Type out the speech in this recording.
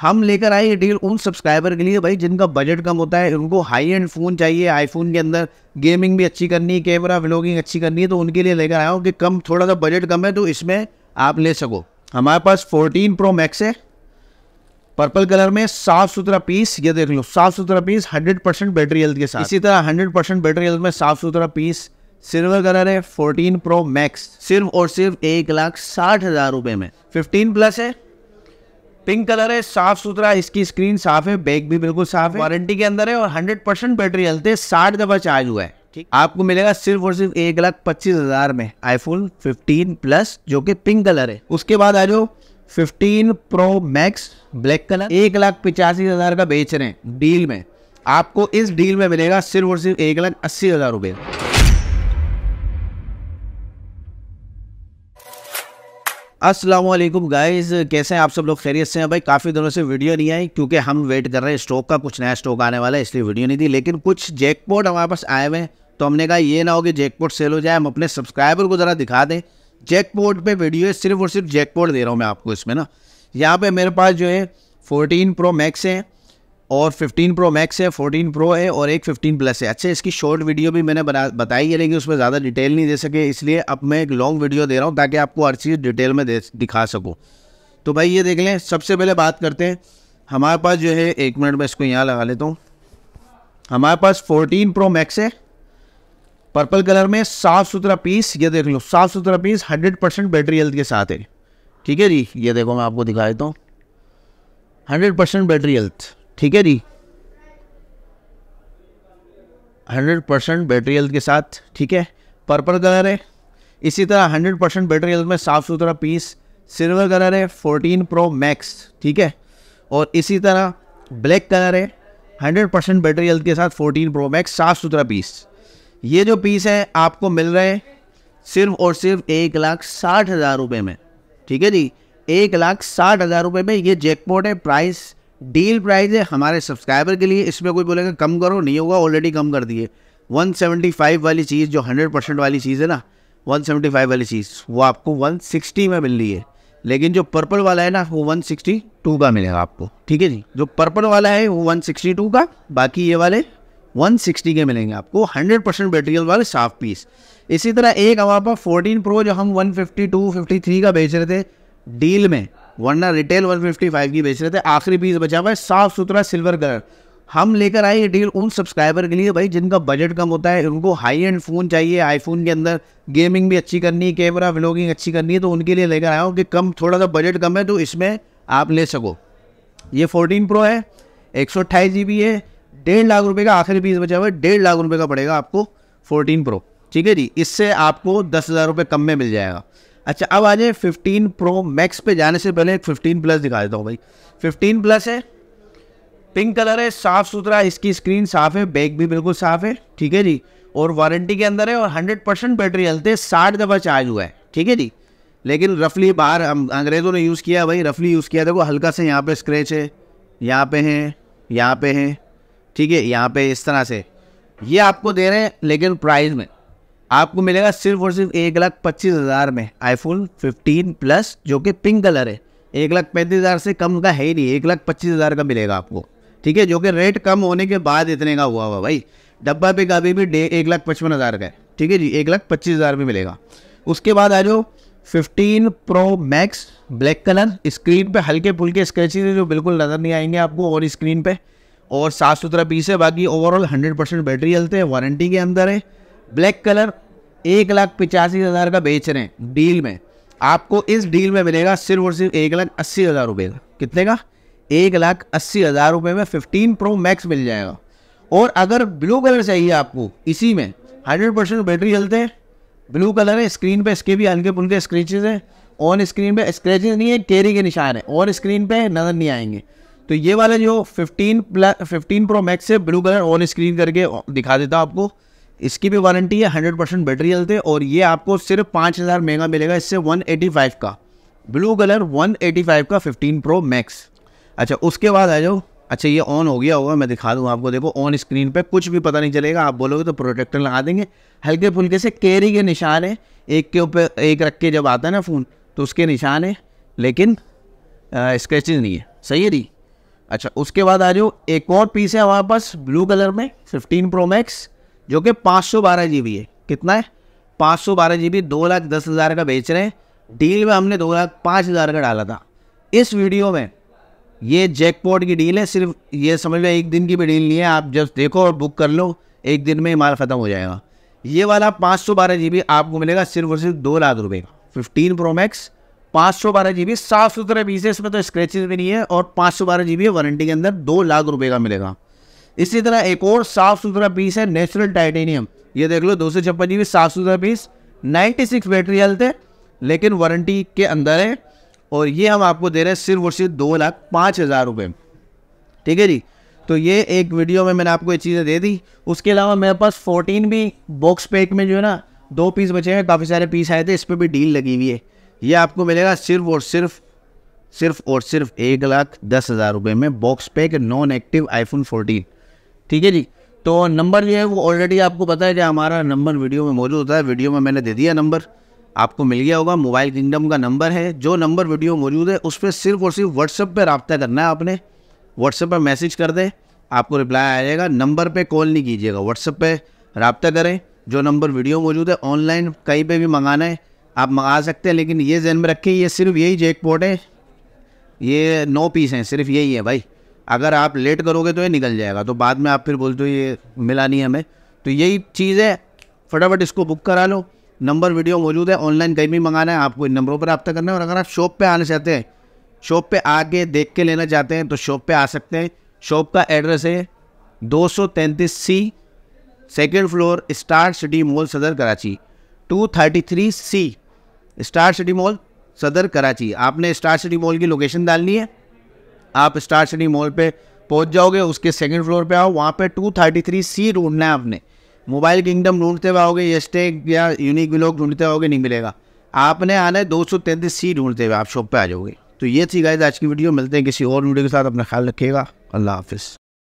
हम लेकर आए ये डील उन सब्सक्राइबर के लिए भाई जिनका बजट कम होता है उनको हाई एंड फ़ोन चाहिए आईफोन के अंदर गेमिंग भी अच्छी करनी है कैमरा व्लॉगिंग अच्छी करनी है तो उनके लिए लेकर आया हूँ कि कम थोड़ा सा बजट कम है तो इसमें आप ले सको हमारे पास 14 प्रो मैक्स है पर्पल कलर में साफ सुथरा पीस ये देख लो साफ सुथरा piece hundred percent battery health के साथ इसी तरह हंड्रेड परसेंट बैटरी हेल्थ में साफ सुथरा पीस सिल्वर कलर है फोर्टीन प्रो मैक्स सिर्फ और सिर्फ एक लाख साठ हज़ार रुपये में फिफ्टीन प्लस है पिंक कलर है साफ सुथरा इसकी स्क्रीन साफ है बैग भी बिल्कुल साफ है वारंटी के अंदर है और 100 परसेंट बैटरी चलते है साठ दफा चार्ज हुआ है ठीक आपको मिलेगा सिर्फ और सिर्फ एक लाख पच्चीस हजार में आईफोन 15 प्लस जो कि पिंक कलर है उसके बाद आ जाओ 15 प्रो मैक्स ब्लैक कलर एक लाख पिचासी हजार का बेच रहे हैं डील में आपको इस डील में मिलेगा सिर्फ और सिर्फ एक लाख अस्सी हजार रुपये असलम गाइज कैसे हैं आप सब लोग खैरियत से हैं भाई काफ़ी दिनों से वीडियो नहीं आई क्योंकि हम वेट कर रहे हैं स्टॉक का कुछ नया स्टॉक आने वाला है इसलिए वीडियो नहीं दी लेकिन कुछ जैकपॉट हमारे पास आए हुए हैं तो हमने कहा ये ना हो कि जैकपॉट सेल हो जाए हम अपने सब्सक्राइबर को ज़रा दिखा दें जैकपॉट पे वीडियो है सिर्फ और सिर्फ जैकपॉट दे रहा हूँ मैं आपको इसमें ना यहाँ पर मेरे पास जो है फोर्टीन प्रो मैक्स हैं और 15 प्रो मैक्स है 14 प्रो है और एक 15 प्लस है अच्छा इसकी शॉर्ट वीडियो भी मैंने बना बताई है लेकिन उसमें ज़्यादा डिटेल नहीं दे सके इसलिए अब मैं एक लॉन्ग वीडियो दे रहा हूँ ताकि आपको हर चीज़ डिटेल में दे दिखा सकूँ तो भाई ये देख लें सबसे पहले बात करते हैं हमारे पास जो है एक मिनट में इसको यहाँ लगा लेता हूँ हमारे पास फोर्टीन प्रो मैक्स है पर्पल कलर में साफ सुथरा पीस ये देख लो साफ सुथरा piece hundred percent battery health के साथ है ठीक है जी ये देखो मैं आपको दिखा देता हूँ हंड्रेड परसेंट बैटरी हेल्थ ठीक है जी हंड्रेड परसेंट बैटरी हेल्थ के साथ ठीक है पर्पल कलर है इसी तरह हंड्रेड परसेंट बैटरी हेल्थ में साफ़ सुथरा पीस सिल्वर कलर है फोर्टीन प्रो मैक्स ठीक है और इसी तरह ब्लैक कलर है हंड्रेड परसेंट बैटरी हेल्थ के साथ फोर्टीन प्रो मैक्स साफ़ सुथरा पीस ये जो पीस है आपको मिल रहे हैं सिर्फ और सिर्फ एक लाख साठ हज़ार रुपये में ठीक है जी एक लाख साठ हज़ार रुपये में ये जैकपॉट है प्राइस डील प्राइस है हमारे सब्सक्राइबर के लिए इसमें कोई बोलेगा कम करो नहीं होगा ऑलरेडी कम कर दिए 175 वाली चीज़ जो 100 परसेंट वाली चीज़ है ना 175 वाली चीज़ वो आपको 160 में मिल रही है लेकिन जो पर्पल वाला है ना वो 162 का मिलेगा आपको ठीक है जी जो पर्पल वाला है वो 162 का बाकी ये वाले 160 के मिलेंगे आपको 100 परसेंट मेटेरियल वाले साफ पीस इसी तरह एक हमारे पास फोर्टीन प्रो जो हम वन फिफ्टी का बेच रहे थे डील में वरना रिटेल 155 की बेच रहे थे आखिरी पीस बचा हुआ है साफ सुथरा सिल्वर कलर हम लेकर आए ये डील उन सब्सक्राइबर के लिए भाई जिनका बजट कम होता है उनको हाई एंड फ़ोन चाहिए आईफोन के अंदर गेमिंग भी अच्छी करनी है कैमरा व्लॉगिंग अच्छी करनी है तो उनके लिए लेकर आया हूँ कि कम थोड़ा सा बजट कम है तो इसमें आप ले सको ये फोर्टीन प्रो है एक सौ है डेढ़ लाख रुपये का आखिरी पीस बचा हुआ है डेढ़ लाख रुपये का पड़ेगा आपको फोर्टीन प्रो ठीक है जी इससे आपको दस हज़ार रुपये कम में मिल जाएगा अच्छा अब आ जाए फिफ्टीन प्रो मैक्स पे जाने से पहले एक फिफ्टीन प्लस दिखा देता हूँ भाई फिफ्टीन प्लस है पिंक कलर है साफ़ सुथरा इसकी स्क्रीन साफ़ है बैग भी बिल्कुल साफ़ है ठीक है जी और वारंटी के अंदर है और हंड्रेड परसेंट बैटरी हलते साठ दफ़ा चार्ज हुआ है ठीक है जी लेकिन रफली बाहर अंग्रेज़ों ने यूज़ किया भाई रफली यूज़ किया देखो हल्का से यहाँ पे स्क्रैच है यहाँ पे है यहाँ पे है ठीक है यहाँ पे इस तरह से ये आपको दे रहे हैं लेकिन प्राइस में आपको मिलेगा सिर्फ और सिर्फ एक लाख पच्चीस हज़ार में आईफोन फिफ्टीन प्लस जो कि पिंक कलर है एक लाख पैंतीस हज़ार से कम का है ही नहीं एक लाख पच्चीस हज़ार का मिलेगा आपको ठीक है जो कि रेट कम होने के बाद इतने का हुआ हुआ भाई डब्बा पे अभी भी डे एक लाख पचपन हज़ार का है ठीक है जी एक लाख पच्चीस हज़ार में मिलेगा उसके बाद आ जाओ fifteen pro max black colour screen पे हल्के फुल्के स्क्रेचेज जो बिल्कुल नज़र नहीं आएंगे आपको और स्क्रीन पे और साफ सुथरा पीस है बाकी ओवरऑल हंड्रेड परसेंट बैटरी चलते है वारंटी के अंदर है ब्लैक कलर एक लाख पिचासी हज़ार का बेच रहे हैं डील में आपको इस डील में मिलेगा सिर्फ और सिर्फ एक लाख अस्सी हज़ार रुपये का कितने का एक लाख अस्सी हज़ार रुपये में फिफ्टीन प्रो मैक्स मिल जाएगा और अगर ब्लू कलर चाहिए आपको इसी में हंड्रेड परसेंट बैटरी चलते हैं ब्लू कलर है स्क्रीन पे इसके भी हल्के पुलके स्क्रेचेज हैं ऑन स्क्रीन पे स्क्रेचेज नहीं है टेरी के निशान है ऑन स्क्रीन पे नज़र नहीं आएंगे तो ये वाला जो fifteen plus fifteen pro max है ब्लू कलर ऑन स्क्रीन करके दिखा देता हूँ आपको इसकी भी वारंटी है हंड्रेड परसेंट बैटरी चलते और ये आपको सिर्फ पाँच हज़ार महंगा मिलेगा इससे वन एटी फाइव का blue colour one eighty five का फिफ्टीन प्रो मैक्स अच्छा उसके बाद आ जाओ अच्छा ये ऑन हो गया होगा मैं दिखा दूँ आपको देखो ऑन स्क्रीन पे कुछ भी पता नहीं चलेगा आप बोलोगे तो प्रोटेक्टर लगा देंगे हल्के फुल्के से कैरी के निशान है एक के ऊपर एक रख के जब आता है ना फ़ोन तो उसके निशान है लेकिन स्क्रेच नहीं है सही है जी अच्छा उसके बाद आ जाओ एक और पीस है हमारे पास ब्लू कलर में फिफ्टीन प्रो मैक्स जो कि पाँच सौ बारह जी बी है कितना है पाँच सौ बारह जी बी दो लाख दस हज़ार का बेच रहे हैं डील में हमने दो लाख पाँच हज़ार का डाला था इस वीडियो में ये जैकपॉट की डील है सिर्फ ये समझ लो एक दिन की भी डील नहीं है आप जब देखो और बुक कर लो एक दिन में ही माल ख़त्म हो जाएगा ये वाला पाँच सौ बारह जी बी आपको मिलेगा सिर्फ और सिर्फ दो लाख रुपये का फिफ्टीन प्रो मैक्स पाँच सौ बारह जी बी साफ सुथरे है इसमें तो स्क्रैचेज भी नहीं है और पाँच सौ बारह जी बी वारंटी के अंदर दो लाख रुपये का मिलेगा इसी तरह एक और साफ सुथरा पीस है नेचुरल टाइटेनियम ये देख लो दो सौ छप्पन जी साफ सुथरा पीस 96 मटेरियल थे लेकिन वारंटी के अंदर है और ये हम आपको दे रहे हैं सिर्फ और सिर्फ दो लाख पाँच हज़ार रुपये ठीक है जी तो ये एक वीडियो में मैंने आपको ये चीज़ें दे दी उसके अलावा मेरे पास 14 भी बॉक्स पैक में जो है ना दो पीस बचे हैं काफ़ी सारे पीस आए थे इस पर भी डील लगी हुई है ये आपको मिलेगा सिर्फ और सिर्फ सिर्फ और सिर्फ एक लाख दस हज़ार रुपये में box pack non active iPhone fourteen ठीक है जी तो नंबर जो है वो ऑलरेडी आपको पता है कि हमारा नंबर वीडियो में मौजूद होता है वीडियो में मैंने दे दिया नंबर आपको मिल गया होगा मोबाइल किंगडम का नंबर है जो नंबर वीडियो मौजूद है उस पर सिर्फ और सिर्फ व्हाट्सअप पर रबता करना है आपने व्हाट्सअप पर मैसेज कर दें आपको रिप्लाई आ जाएगा नंबर पर कॉल नहीं कीजिएगा व्हाट्सअप पर रबता करें जो नंबर वीडियो मौजूद है ऑनलाइन कहीं पर भी मंगाना है आप मंगा सकते हैं लेकिन ये जहन में रखें ये सिर्फ यही जैकपॉट है ये नौ पीस हैं सिर्फ यही है भाई अगर आप लेट करोगे तो ये निकल जाएगा तो बाद में आप फिर बोलते हो ये मिला नहीं हमें तो यही चीज़ है फटाफट इसको बुक करा लो नंबर वीडियो मौजूद है ऑनलाइन कहीं भी मंगाना है आपको इन नंबरों पर रब्ता करना है और अगर आप शॉप पे आना चाहते हैं शॉप पे आके देख के लेना चाहते हैं तो शॉप पे आ सकते हैं शॉप का एड्रेस है दो सौ तैंतीस C second floor star city mall Saddar Karachi two thirty three C star city mall Saddar Karachi आपने स्टार सिटी मॉल की लोकेशन डालनी है आप स्टार सिटी मॉल पे पहुंच जाओगे उसके सेकंड फ्लोर पे आओ वहाँ पे 233 सी ढूंढना है आपने मोबाइल किंगडम ढूंढते हुए आओगे येस्टेक या यूनिक ब्लॉक ढूंढते आओगे नहीं मिलेगा आपने आना सौ दो सी ढूंढते हुए आप शॉप पर आ जाओगे तो ये थी गाइज आज की वीडियो मिलते हैं किसी और वीडियो के साथ अपना ख्याल रखिएगा अल्लाह हाफिज़